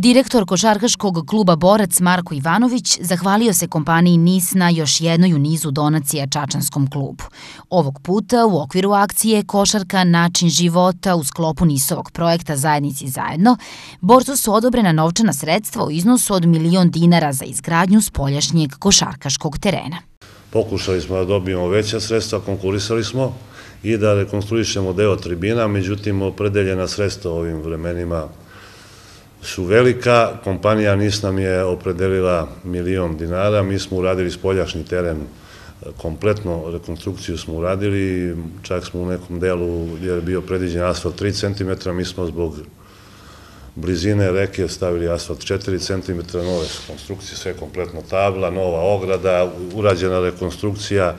Direktor Košarkaškog kluba Borac Marko Ivanović zahvalio se kompaniji NIS na još jednoj u nizu donacija Čačanskom klubu. Ovog puta u okviru akcije Košarka način života u sklopu NIS-ovog projekta Zajednici zajedno, borcu su odobrena novčana sredstva u iznosu od milion dinara za izgradnju spoljašnjeg košarkaškog terena. Pokušali smo da dobijemo veća sredstva, konkurisali smo i da rekonstruišemo deo tribina, međutim opredeljena sredstva ovim vremenima su velika, kompanija NIS nam je opredelila milion dinara, mi smo uradili spoljašnji teren, kompletno rekonstrukciju smo uradili, čak smo u nekom delu, jer je bio predviđen asfalt 3 cm, mi smo zbog blizine reke stavili asfalt 4 cm, nove konstrukcije, sve kompletno tabla, nova ograda, urađena rekonstrukcija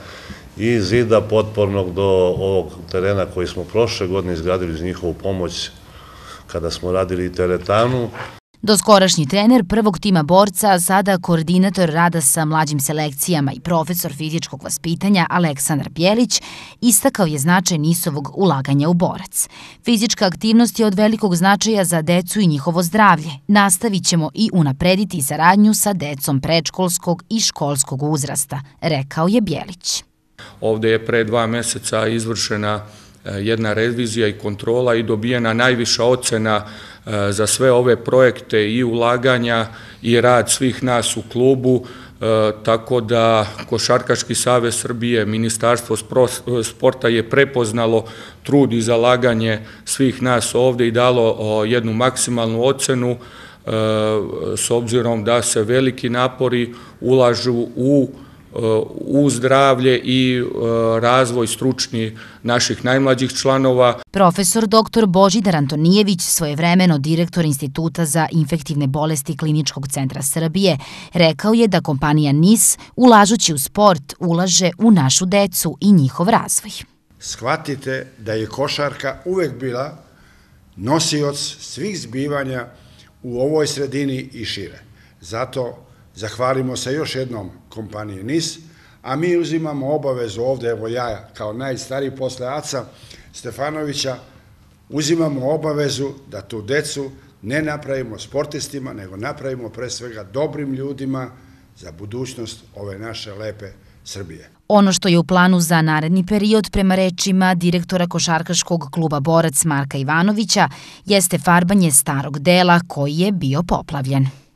i zida potpornog do ovog terena koji smo prošle godine izgradili uz njihovu pomoć, kada smo radili teretanu. Doskorašnji trener prvog tima borca, sada koordinator rada sa mlađim selekcijama i profesor fizičkog vaspitanja Aleksandar Bjelić istakao je značaj nisovog ulaganja u borac. Fizička aktivnost je od velikog značaja za decu i njihovo zdravlje. Nastavit ćemo i unaprediti saradnju sa decom prečkolskog i školskog uzrasta, rekao je Bjelić. Ovde je pre dva meseca izvršena E, jedna revizija i kontrola i dobijena najviša ocena e, za sve ove projekte i ulaganja i rad svih nas u klubu, e, tako da Košarkaški savez Srbije, Ministarstvo sporta je prepoznalo trud i zalaganje svih nas ovde i dalo jednu maksimalnu ocenu s obzirom da se veliki napori ulažu u u zdravlje i e, razvoj stručni naših najmlađih članova. Profesor dr. Božidar Antonijević, svojevremeno direktor Instituta za infektivne bolesti Kliničkog centra Srbije, rekao je da kompanija NIS, ulažući u sport, ulaže u našu decu i njihov razvoj. Shvatite da je košarka uvek bila nosioc svih zbivanja u ovoj sredini i šire. Zato Zahvalimo se još jednom kompaniji NIS, a mi uzimamo obavezu ovde, evo ja kao najstariji posle Aca Stefanovića, uzimamo obavezu da tu decu ne napravimo sportistima, nego napravimo pre svega dobrim ljudima za budućnost ove naše lepe Srbije. Ono što je u planu za naredni period, prema rečima direktora Košarkaškog kluba Borac Marka Ivanovića, jeste farbanje starog dela koji je bio poplavljen.